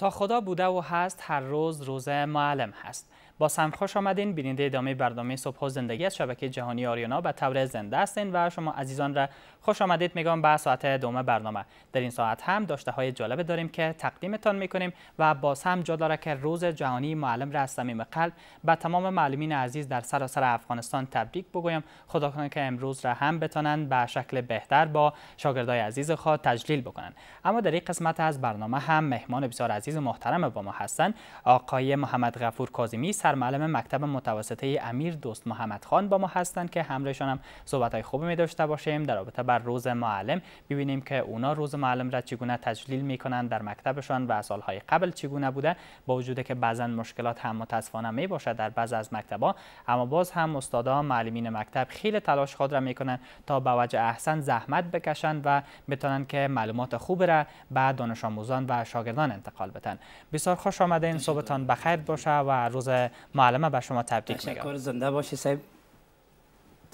تا خدا بوده و هست هر روز روز معلم هست با سم خوش آمدین بیننده ادامه برنامه صبح زندگی از شبکه جهانی آریانا به طور زنده هستین و شما عزیزان را خوش آمدید میگم به ساعت دوم برنامه در این ساعت هم داشته های جالب داریم که تقدیمتان میکنیم و باز هم جا داره که روز جهانی معلم را از قلب به تمام معلمین عزیز در سراسر افغانستان تبریک بگویم خدا کنه که امروز را هم بتانند به شکل بهتر با شاگردای عزیز خود تجلیل بکنند اما در این قسمت از برنامه هم مهمان بسیار عزیز و محترم با ما هستند آقای محمد غفور کاظمی سرمعلم مکتب متوسطه امیر دوست محمد خان با ما هستند که همراهشان هم صحبت های خوبی می داشته باشیم در رابطه بر روز معلم ببینیم که اونا روز معلم را چگونه تجلیل میکنند در مکتبشان و سالهای قبل چگونه بوده با وجود که بعضا مشکلات هم متاسفانه می باشد در بعض از مکتبا اما باز هم استادا معلمین مکتب خیلی تلاش خود را میکنند تا به وجه احسن زحمت بکشند و بتانند که معلومات خوب را به دانش آموزان و شاگردان انتقال بدن بسیار خوش آمدین صبحتان بخیر باشه و روز معلمه به شما تبریک میگم تشکر زنده باشی صاحب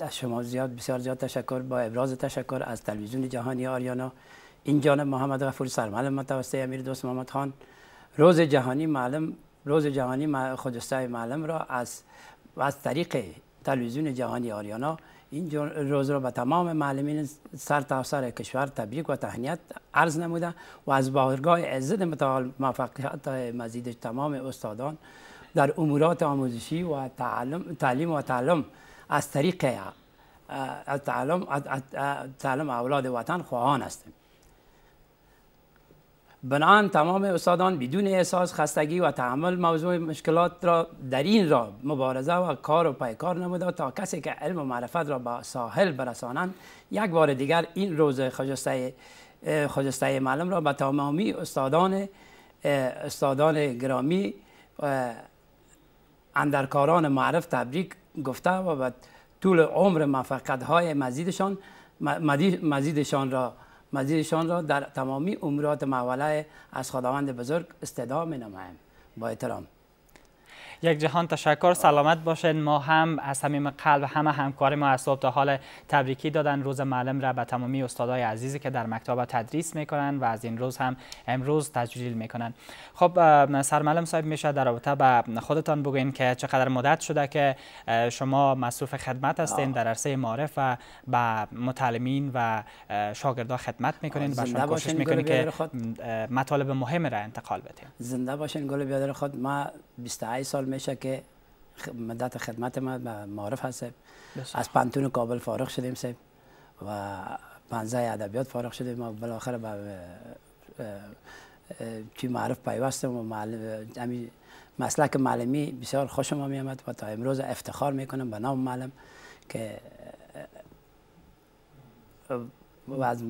از شما زیاد بسیار زیاد تشکر با ابراز تشکر از تلویزیون جهانی آریانا این جانب محمد غفور سرمعلم متوسطه امیر دوست محمد خان روز جهانی معلم روز جهانی خودستای معلم را از از طریق تلویزیون جهانی آریانا این روز را به تمام معلمین سر تا سر کشور تبریک و تهنیت عرض نموده و از بارگاه عزت متعال موفقیت مزید تمام استادان در امورات آموزشی و تعلم, تعلیم و تعلم از طریق از تعلم, از اولاد وطن خواهان هستیم بنان تمام استادان بدون احساس خستگی و تحمل موضوع مشکلات را در این را مبارزه و کار و کار نموده تا کسی که علم و معرفت را به ساحل برسانند یک بار دیگر این روز خجسته خجسته معلم را به تمامی استادان استادان گرامی اندرکاران معرف تبریک گفته و به طول عمر موفقیت های مزیدشان مزیدشان را مزیدشان را در تمامی عمرات محوله از خداوند بزرگ استدعا می نمایم با احترام یک جهان تشکر سلامت باشین ما هم از صمیم قلب همه همکار ما از صبح تا حال تبریکی دادن روز معلم را به تمامی استادای عزیزی که در مکتب تدریس میکنن و از این روز هم امروز تجلیل میکنن خب سرمعلم صاحب میشه در رابطه به خودتان بگوین که چقدر مدت شده که شما مصروف خدمت هستین در عرصه معرف و به متعلمین و شاگردا خدمت میکنین و کوشش میکنین که مطالب مهم را انتقال بدین زنده باشین گل بیادر خود ما 28 سال سال میشه که مدت خدمت ما به معارف هست از پانتون کابل فارغ شدیم سب و پنزه ادبیات فارغ شدیم و بالاخره به چی معرف پیوستم و معلم مسلک معلمی بسیار خوشم میامد و تا امروز افتخار میکنم به نام معلم که و از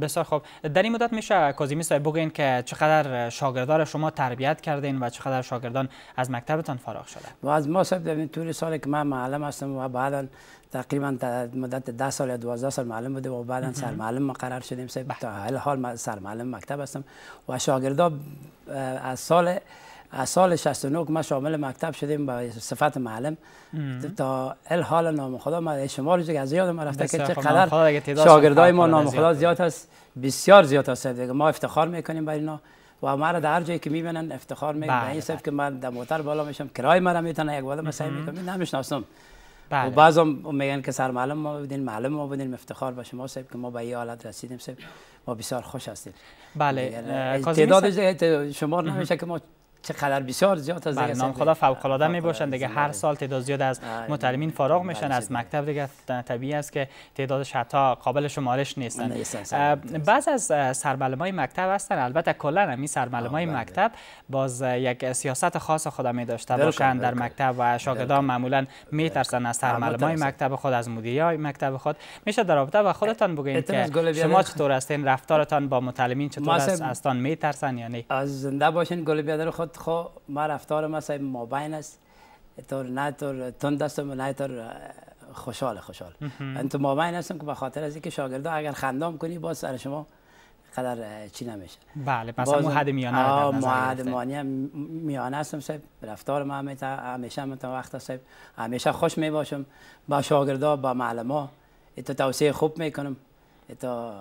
بسیار خوب در این مدت میشه کازیمی صاحب بگوین که چقدر شاگردار شما تربیت کردین و چقدر شاگردان از مکتبتان فارغ شده و از ما صاحب در طول سال که من معلم هستم و بعدا تقریبا مدت 10 سال یا 12 سال معلم بوده و بعدا سر معلم ما قرار شدیم صاحب بله. تا حال سر معلم مکتب هستم و شاگردان از سال از سال 69 ما شامل مکتب شدیم با صفت معلم تا ال حال نام خدا ما شما رو از ما رفته که چقدر شاگردای ما نام خدا زیاد هست بسیار زیاد است. ما افتخار میکنیم برای اینا و ما را در هر جایی که میبینن افتخار میکنیم بله، به این صفت بله. که من در موتر بالا میشم کرای مرا میتونه یک بالا مسای میکنم نمیشناسم بله. و بعضم میگن که سر معلم ما بودین معلم ما بودین افتخار به شما صاحب که ما به این حالت رسیدیم صاحب ما بسیار خوش هستیم بله تعداد شما نمیشه که ما چقدر بسیار زیاد از بله، دیگه نام خدا فوق العاده می باشند دیگه هر سال تعداد زیاد از متعلمین فارغ میشن از مکتب دیگه طبیعی است که تعدادش حتی قابل شمارش نیستن بعض از سرمعلمای مکتب هستن البته کلا هم این سرمعلمای بله. مکتب باز یک سیاست خاص خود می داشته باشند در مکتب و شاگردان معمولا میترسن از سرمعلمای مکتب خود از مدیرای مکتب خود میشه در رابطه با خودتان بگویید که شما چطور هستین رفتارتان با متعلمین چطور است میترسن یا نه از زنده باشین گل خود خود خو ما رفتار ما ما مابین است طور نه تور تند است نه تور خوشحال خوشحال انت مابین هستم که به خاطر از اینکه شاگردا اگر خندام کنی باز سر شما قدر چی نمیشه بله پس اون حد میانه آه میانه میانه هستم صاحب رفتار ما همیشه همیشه وقت صاحب همیشه خوش می باشم با شاگردا با معلم ها تو توصیه خوب میکنم تو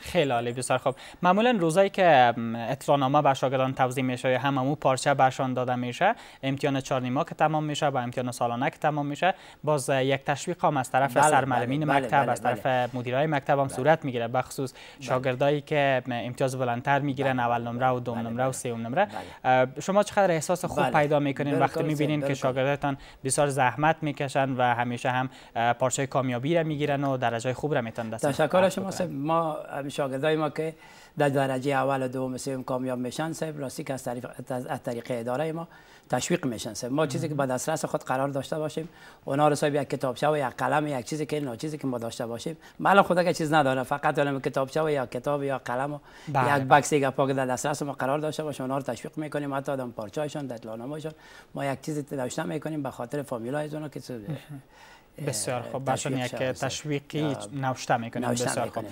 خیلی عالی بسیار خوب معمولا روزایی که اطلاعنامه به شاگردان توضیح میشه یا هممو پارچه برشان داده میشه امتحان چهار که تمام میشه و امتحان سالانه که تمام میشه باز یک تشویق هم از طرف بله، سرمعلمین بله، مکتب بله، از بله، طرف بله. مدیرای مکتب هم صورت میگیره بخصوص شاگردایی که امتیاز بلندتر میگیرن اول نمره و دوم نمره و سوم نمره شما چقدر احساس خوب پیدا میکنین وقتی میبینین که شاگردتان بسیار زحمت میکشن و همیشه هم پارچه کامیابی را میگیرن و درجه خوب را میتونن دست تشکر شما ما شاگردای ما که در درجه اول و دوم سوم کامیاب میشن سه راستی که از طریق از طریق اداره ما تشویق میشن سه ما چیزی که با دسترس خود قرار داشته باشیم اونا رو صاحب یک کتابچه و یک قلم یک چیزی که نه چیزی که ما داشته باشیم مال خدا که چیز نداره فقط اون کتابچه و یا کتاب یا قلم و بله. یک باکسی یک پاک در دسترس ما قرار داشته باشیم اونا رو تشویق میکنیم حتی آدم پارچایشون دتلاناماشون ما یک چیزی داشته میکنیم به خاطر فامیلای اونا که بسیار خوب باشون یک تشویقی نوشته میکنیم بسیار خوب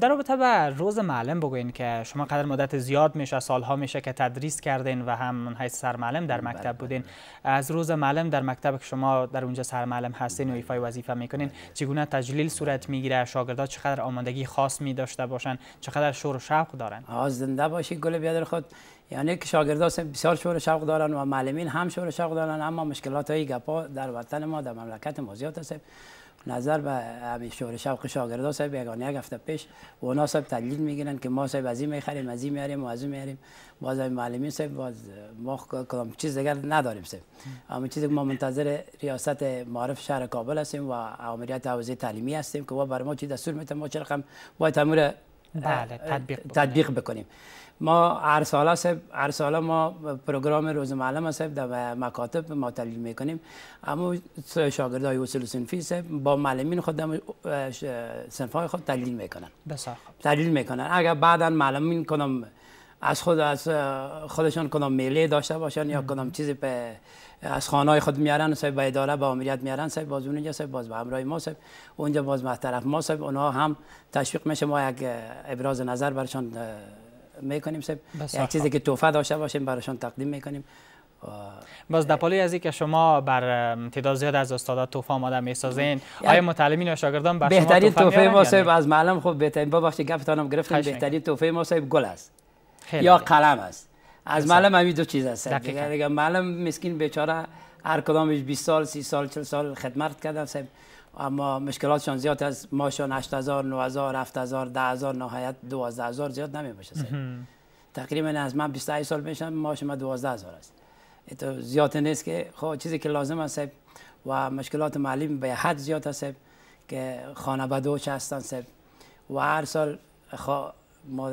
در رابطه به روز معلم بگوین که شما قدر مدت زیاد میشه سالها میشه که تدریس کردین و هم من سر سرمعلم در بله، مکتب بله، بودین بله. از روز معلم در مکتب که شما در اونجا سرمعلم هستین و ایفای وظیفه میکنین چگونه تجلیل صورت میگیره شاگردا چقدر آمادگی خاص می داشته باشن چقدر شور و شوق دارن زنده باشی گل بیادر خود یعنی که شاگردا بسیار شور شوق دارن و معلمین هم شور شوق دارن اما مشکلات های گپا در وطن ما در مملکت ما زیاد است نظر به همین شور شوق شاگرد صاحب یک هفته پیش و اونا صاحب تدلیل میگیرن که ما صاحب از این میخریم از این میاریم و از این میاریم باز معلمین صاحب باز ما کدام چیز دیگر نداریم سب اما چیزی که ما منتظر ریاست معرف شهر کابل هستیم و عاملیت حوزه تعلیمی هستیم که ما برای ما چی دستور میتونم ما چرا باید تمور بله تطبیق بکنیم. ما هر ساله هر ساله ما پروگرام روز معلم سب در مکاتب ما تلیل میکنیم اما های اصول سنفی سب با معلمین خود های خود تلیل میکنن بسیار تلیل میکنن اگر بعدا معلمین کنم از خود از خودشان کنم میلی داشته باشن یا کنم چیزی به از خانه خود میارن سب به اداره به امریت میارن سب باز اونجا سب، باز به همراه ما سب، اونجا باز به ما سب اونها هم تشویق میشه ما یک ابراز نظر برشان میکنیم سب یک چیزی که توفه داشته باشیم براشون تقدیم میکنیم باز پالی از که شما بر تعداد زیاد از استادات توفه آماده میسازین آیا متعلمین و شاگردان بر بهترین شما توفه ما از معلم خوب بهترین ببخشید گفتانم گرفتیم بهترین توفه ما گل است یا قلم است از معلم همین دو چیز است معلم مسکین بیچاره هر کدامش 20 سال 30 سال 40 سال خدمت کرده صاحب اما مشکلاتشان زیاد از ماشان 8000 9000 7000 10000 نهایت 12000 زیاد نمیباشه تقریبا از من 28 سال میشم ماش ما 12000 است تو زیاد نیست که خب چیزی که لازم است و مشکلات مالی به حد زیاد است که خانه بدوش هستن سب و هر سال ما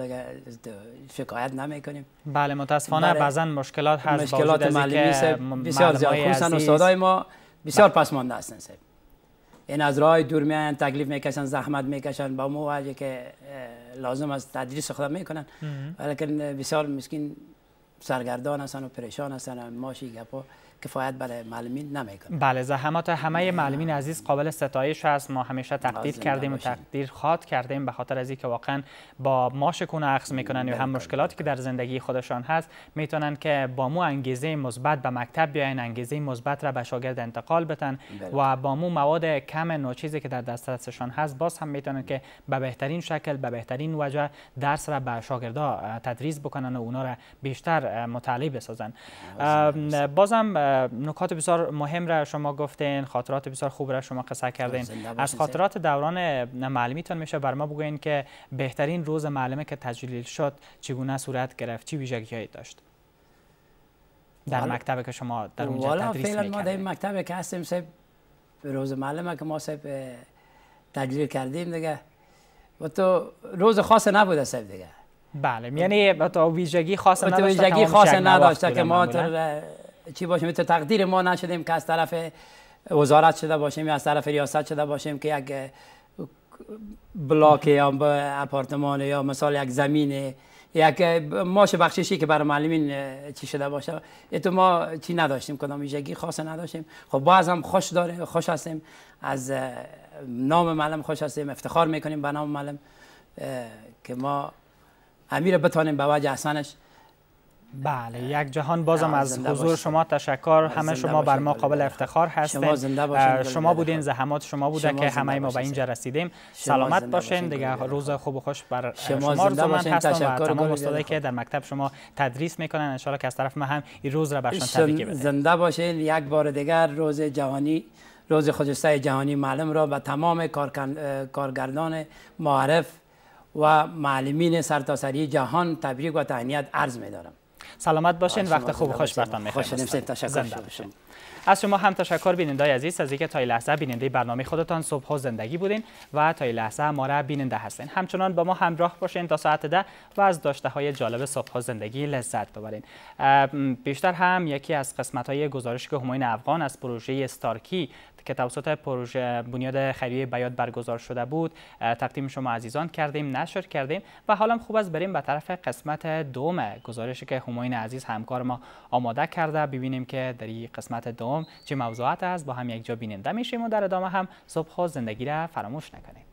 شکایت نمی کنیم بله متاسفانه بعضن مشکلات هست مشکلات معلمی بسیار زیاد خوشن و ما بسیار پس مانده این از راه دور میان تکلیف میکشن زحمت میکشن با مو وجه که لازم است تدریس خود میکنن ولیکن بسیار مسکین سرگردان هستن و پریشان هستن ماشی گپا کفایت برای معلمین نمیکنه بله زحمات همه معلمین عزیز قابل ستایش است ما همیشه تقدیر کردیم و تقدیر خاط کردیم به خاطر از اینکه واقعا با ما شکونه عکس میکنن و بله، هم بله، مشکلاتی بله. که در زندگی خودشان هست میتونن که با مو انگیزه مثبت به مکتب بیاین انگیزه مثبت را به شاگرد انتقال بتن و با مو مواد کم چیزی که در دسترسشان هست باز هم میتونن که به بهترین شکل به بهترین وجه درس را به شاگردا تدریس بکنن و اونا را بیشتر مطالعه بسازن بازم نکات بسیار مهم را شما گفتین خاطرات بسیار خوب را شما قصه خب، کردین از خاطرات دوران معلمیتون میشه بر ما بگوین که بهترین روز معلمه که تجلیل شد چگونه صورت گرفت چی ویژگی داشت در مکتب که شما در اونجا تدریس فعلا ما در مکتب که هستیم سب روز معلمه که ما سب تجلیل کردیم دیگه و تو روز خاص نبوده سب دیگه بله یعنی تا ویژگی خاص ویژگی خاص نداشته که ما چی باشیم تو تقدیر ما نشدیم که از طرف وزارت شده باشیم یا از طرف ریاست شده باشیم که یک بلاک یا اپارتمان یا مثال یک زمین یک ماش بخششی که برای معلمین چی شده باشه تو ما چی نداشتیم کدام ویژگی خاص نداشتیم خب باز هم خوش داره خوش هستیم از نام معلم خوش هستیم افتخار میکنیم به نام معلم که ما امیر بتانیم به وجه احسانش بله یک جهان بازم از حضور شما تشکر همه شما بر ما قابل افتخار هستید شما, بودین زحمات شما بوده که همه ما به اینجا رسیدیم سلامت باشین دیگه روز خوب و خوش بر شما من هستم و تمام استادایی که در مکتب شما تدریس میکنن انشالله که از طرف ما هم این روز را برشان تبریک زنده باشین یک بار دیگر روز جهانی روز خجسته جهانی معلم را به تمام کارگردان معرف و معلمین سرتاسری جهان تبریک و تهنیت عرض می‌دارم سلامت باشین وقت خوب خوش برتان میخوایم تشکر از شما هم تشکر بیننده عزیز از اینکه تا این لحظه بیننده برنامه خودتان صبح و زندگی بودین و تا این لحظه ما را بیننده هستین همچنان با ما همراه باشین تا ساعت ده و از داشته های جالب صبح و زندگی لذت ببرین بیشتر هم یکی از قسمت های گزارش که همین افغان از پروژه استارکی که توسط پروژه بنیاد خیریه بیاد برگزار شده بود تقدیم شما عزیزان کردیم نشر کردیم و حالا خوب از بریم به طرف قسمت دوم گزارش که ماین عزیز همکار ما آماده کرده ببینیم که در این قسمت دوم چه موضوعات است با هم یک جا بیننده میشیم و در ادامه هم صبح زندگی را فراموش نکنیم